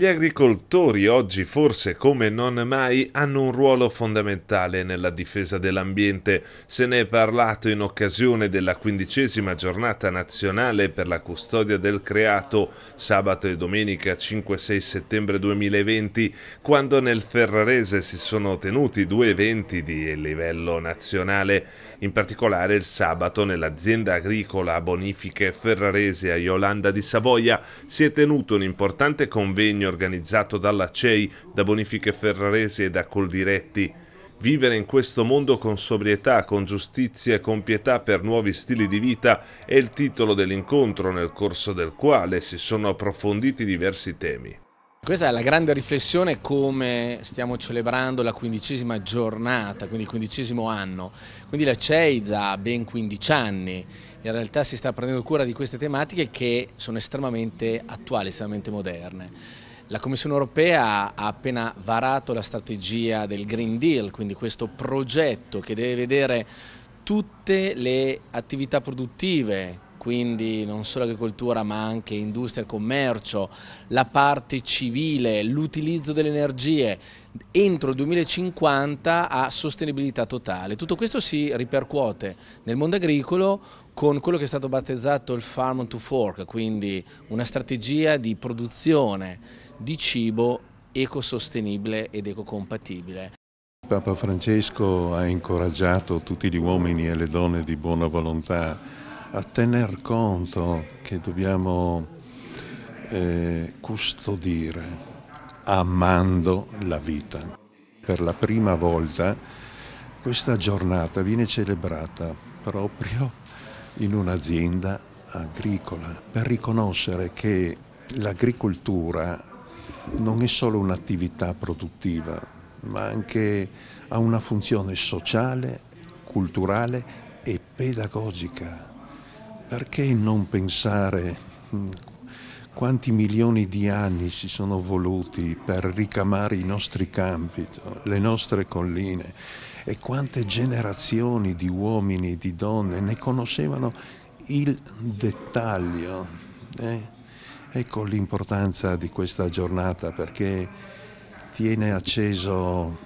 Gli agricoltori oggi forse come non mai hanno un ruolo fondamentale nella difesa dell'ambiente. Se ne è parlato in occasione della quindicesima giornata nazionale per la custodia del creato sabato e domenica 5-6 settembre 2020 quando nel Ferrarese si sono tenuti due eventi di livello nazionale. In particolare il sabato nell'azienda agricola Bonifiche Ferrarese a Iolanda di Savoia si è tenuto un importante convegno organizzato dalla CEI, da Bonifiche Ferraresi e da Coldiretti. Vivere in questo mondo con sobrietà, con giustizia e con pietà per nuovi stili di vita è il titolo dell'incontro nel corso del quale si sono approfonditi diversi temi. Questa è la grande riflessione come stiamo celebrando la quindicesima giornata, quindi il quindicesimo anno. Quindi la CEI da ben 15 anni in realtà si sta prendendo cura di queste tematiche che sono estremamente attuali, estremamente moderne. La Commissione europea ha appena varato la strategia del Green Deal, quindi questo progetto che deve vedere tutte le attività produttive quindi non solo agricoltura ma anche industria e commercio, la parte civile, l'utilizzo delle energie entro il 2050 a sostenibilità totale. Tutto questo si ripercuote nel mondo agricolo con quello che è stato battezzato il Farm to Fork, quindi una strategia di produzione di cibo ecosostenibile ed ecocompatibile. Papa Francesco ha incoraggiato tutti gli uomini e le donne di buona volontà a tener conto che dobbiamo eh, custodire amando la vita. Per la prima volta questa giornata viene celebrata proprio in un'azienda agricola per riconoscere che l'agricoltura non è solo un'attività produttiva, ma anche ha una funzione sociale, culturale e pedagogica. Perché non pensare mm, quanti milioni di anni si sono voluti per ricamare i nostri campi, le nostre colline e quante generazioni di uomini e di donne ne conoscevano il dettaglio. Eh? Ecco l'importanza di questa giornata perché tiene acceso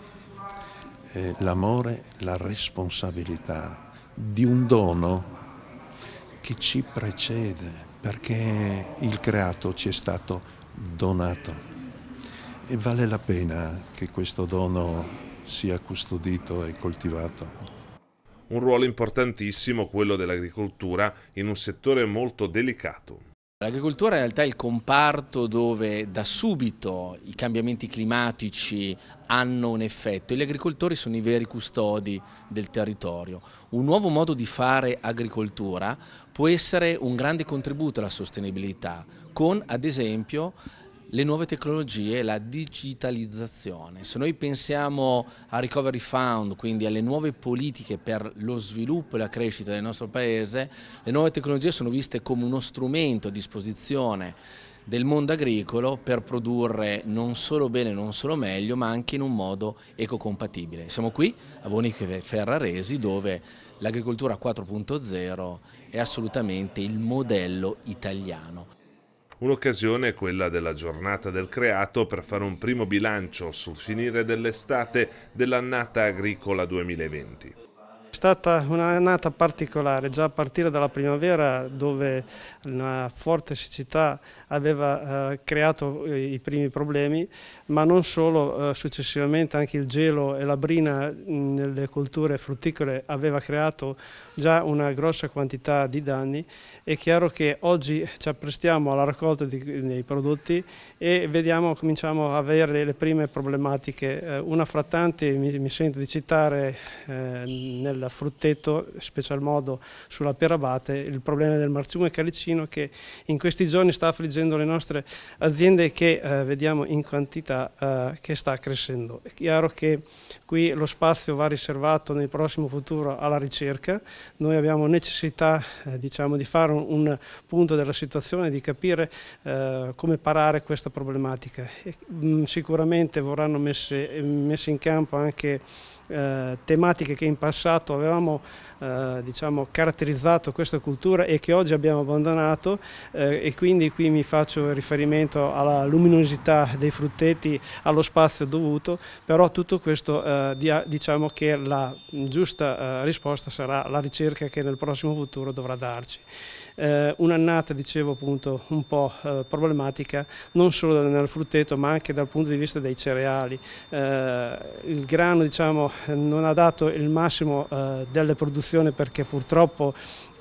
eh, l'amore, la responsabilità di un dono che ci precede, perché il creato ci è stato donato e vale la pena che questo dono sia custodito e coltivato. Un ruolo importantissimo quello dell'agricoltura in un settore molto delicato. L'agricoltura in realtà è il comparto dove da subito i cambiamenti climatici hanno un effetto e gli agricoltori sono i veri custodi del territorio. Un nuovo modo di fare agricoltura può essere un grande contributo alla sostenibilità con ad esempio le nuove tecnologie e la digitalizzazione. Se noi pensiamo a Recovery Fund, quindi alle nuove politiche per lo sviluppo e la crescita del nostro Paese, le nuove tecnologie sono viste come uno strumento a disposizione del mondo agricolo per produrre non solo bene, non solo meglio, ma anche in un modo ecocompatibile. Siamo qui a Boniche Ferraresi dove l'agricoltura 4.0 è assolutamente il modello italiano. Un'occasione è quella della giornata del creato per fare un primo bilancio sul finire dell'estate dell'annata agricola 2020. È stata un'annata particolare, già a partire dalla primavera dove una forte siccità aveva eh, creato i primi problemi, ma non solo, eh, successivamente anche il gelo e la brina mm, nelle colture frutticole aveva creato già una grossa quantità di danni. È chiaro che oggi ci apprestiamo alla raccolta dei prodotti e vediamo, cominciamo a avere le prime problematiche. Eh, una fra tante mi, mi, sento di citare eh, nel frutteto, in special modo sulla perabate, il problema del marciume calicino che in questi giorni sta affliggendo le nostre aziende che eh, vediamo in quantità eh, che sta crescendo. È chiaro che qui lo spazio va riservato nel prossimo futuro alla ricerca, noi abbiamo necessità eh, diciamo, di fare un, un, punto della situazione, di capire eh, come parare questa problematica. E, mh, mm, sicuramente vorranno messe, messe in campo anche eh, tematiche che in passato avevamo eh, diciamo, caratterizzato questa cultura e che oggi abbiamo abbandonato eh, e quindi qui mi faccio riferimento alla luminosità dei frutteti, allo spazio dovuto, però tutto questo eh, diciamo che la giusta eh, risposta sarà la ricerca che nel prossimo futuro dovrà darci. Eh, un'annata, dicevo appunto, un po' problematica non solo nel frutteto ma anche dal punto di vista dei cereali. il grano diciamo, non ha dato il massimo eh, delle produzioni perché purtroppo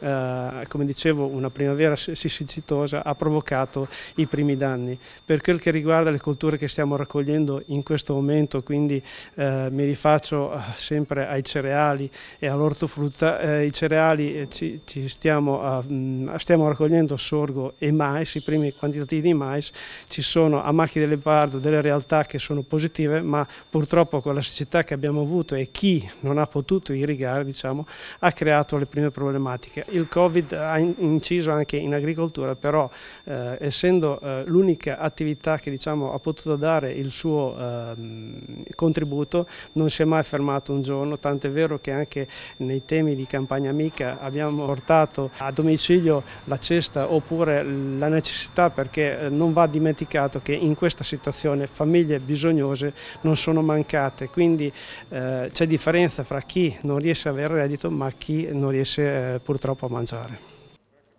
eh, come dicevo, una primavera siccitosa ha provocato i primi danni. Per quel che riguarda le colture che stiamo raccogliendo in questo momento, quindi eh, mi rifaccio eh, sempre ai cereali e all'ortofrutta, eh, i cereali eh, ci, ci stiamo, a, eh, stiamo, raccogliendo sorgo e mais, i primi quantitativi di mais, ci sono a macchie del leopardo delle realtà che sono positive, ma purtroppo con la siccità che abbiamo avuto e chi non ha potuto irrigare diciamo, ha creato le prime problematiche. Il Covid ha inciso anche in agricoltura, però eh, essendo eh, l'unica attività che diciamo, ha potuto dare il suo eh, contributo, non si è mai fermato un giorno, tant'è vero che anche nei temi di campagna amica abbiamo portato a domicilio la cesta oppure la necessità perché eh, non va dimenticato che in questa situazione famiglie bisognose non sono mancate, quindi eh, c'è differenza fra chi non riesce ad avere reddito ma chi non riesce eh, purtroppo può mangiare.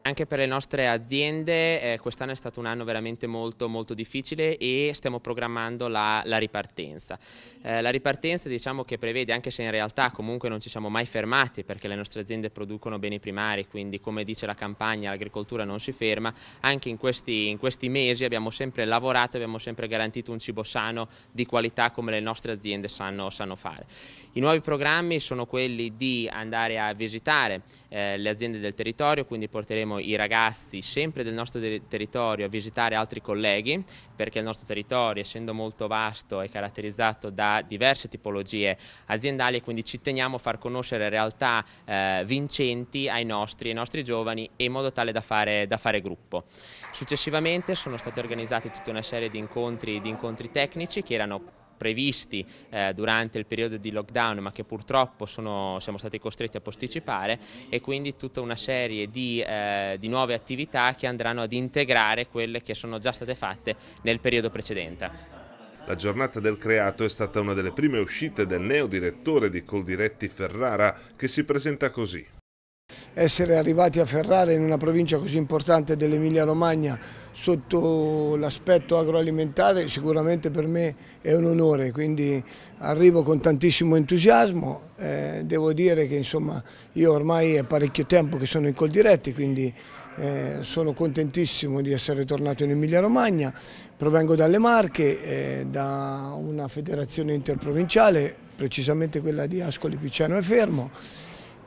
Anche per le nostre aziende eh, quest'anno è stato un anno veramente molto, molto difficile e stiamo programmando la, la ripartenza. Eh, la ripartenza diciamo che prevede, anche se in realtà comunque non ci siamo mai fermati perché le nostre aziende producono beni primari, quindi come dice la campagna l'agricoltura non si ferma, anche in questi, in questi mesi abbiamo sempre lavorato, e abbiamo sempre garantito un cibo sano di qualità come le nostre aziende sanno, sanno fare. I nuovi programmi sono quelli di andare a visitare eh, le aziende del territorio, quindi porteremo i ragazzi sempre del nostro ter territorio a visitare altri colleghi, perché il nostro territorio, essendo molto vasto, è caratterizzato da diverse tipologie aziendali e quindi ci teniamo a far conoscere realtà eh, vincenti ai nostri, ai nostri giovani in modo tale da fare, da fare gruppo. Successivamente sono state organizzate tutta una serie di incontri, di incontri tecnici che erano previsti eh, durante il periodo di lockdown ma che purtroppo sono, siamo stati costretti a posticipare e quindi tutta una serie di, eh, di nuove attività che andranno ad integrare quelle che sono già state fatte nel periodo precedente. La giornata del creato è stata una delle prime uscite del neo direttore di Coldiretti Ferrara che si presenta così. Essere arrivati a Ferrara in una provincia così importante dell'Emilia Romagna sotto l'aspetto agroalimentare sicuramente per me è un onore, quindi arrivo con tantissimo entusiasmo, eh, devo dire che insomma io ormai è parecchio tempo che sono in col diretti, quindi eh, sono contentissimo di essere tornato in Emilia Romagna, provengo dalle Marche, eh, da una federazione interprovinciale, precisamente quella di Ascoli, Picciano e Fermo,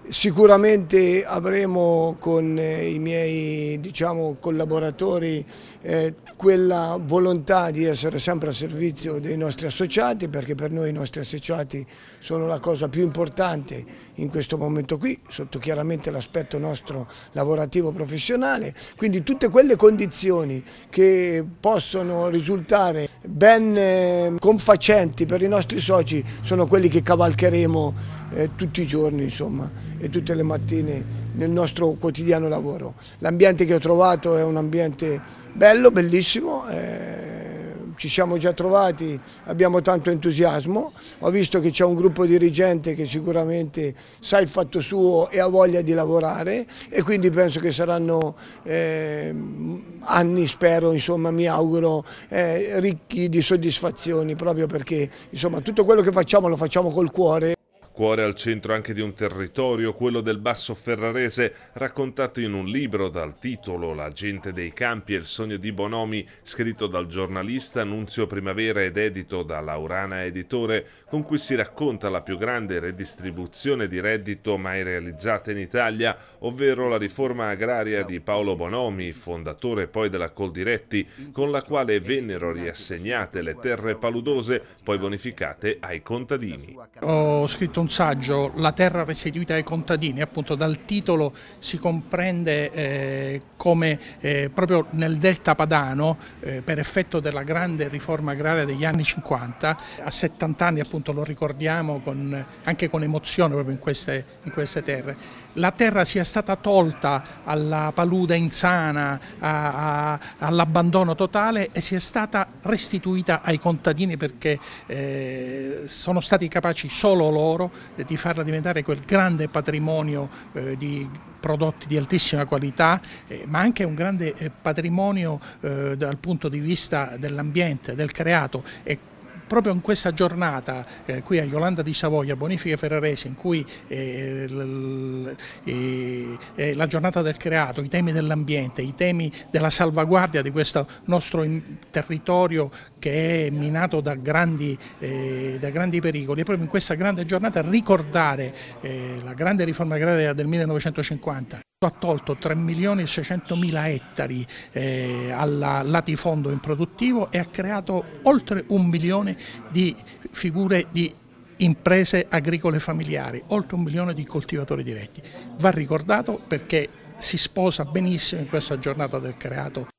Sicuramente avremo con eh, i miei diciamo, collaboratori eh, quella volontà di essere sempre a servizio dei nostri associati perché per noi i nostri associati sono la cosa più importante in questo momento qui, sotto chiaramente l'aspetto nostro lavorativo professionale, quindi tutte quelle condizioni che possono risultare ben eh, confacenti per i nostri soci sono quelli che cavalcheremo eh, tutti i giorni insomma, e tutte le mattine nel nostro quotidiano lavoro. L'ambiente che ho trovato è un ambiente bello, bellissimo, eh, ci siamo già trovati, abbiamo tanto entusiasmo, ho visto che c'è un gruppo dirigente che sicuramente sa il fatto suo e ha voglia di lavorare e quindi penso che saranno eh, anni, spero, insomma, mi auguro, eh, ricchi di soddisfazioni proprio perché insomma, tutto quello che facciamo lo facciamo col cuore. Cuore al centro anche di un territorio, quello del Basso Ferrarese, raccontato in un libro dal titolo La gente dei campi e il sogno di Bonomi, scritto dal giornalista Nunzio Primavera ed edito da Laurana Editore, con cui si racconta la più grande redistribuzione di reddito mai realizzata in Italia, ovvero la riforma agraria di Paolo Bonomi, fondatore poi della Coldiretti, con la quale vennero riassegnate le terre paludose, poi bonificate ai contadini. Ho scritto un un saggio, La terra restituita ai contadini, appunto dal titolo si comprende eh, come eh, proprio nel delta padano, eh, per effetto della grande riforma agraria degli anni 50, a 70 anni appunto lo ricordiamo con, anche con emozione proprio in queste, in queste terre la terra sia stata tolta alla paluda insana, all'abbandono totale e sia stata restituita ai contadini perché eh, sono stati capaci solo loro eh, di farla diventare quel grande patrimonio eh, di prodotti di altissima qualità, eh, ma anche un grande eh, patrimonio eh, dal punto di vista dell'ambiente, del creato. E proprio in questa giornata eh, qui a Yolanda di Savoia, Bonifica Ferrarese, in cui eh, eh, la giornata del creato, i temi dell'ambiente, i temi della salvaguardia di questo nostro territorio che è minato da grandi, eh, da grandi pericoli è proprio in questa grande giornata ricordare eh, la grande riforma agraria del 1950 ha tolto 3 milioni e 600 mila ettari eh, al latifondo improduttivo e ha creato oltre un milione di figure di imprese agricole familiari, oltre un milione di coltivatori diretti. Va ricordato perché si sposa benissimo in questa giornata del creato.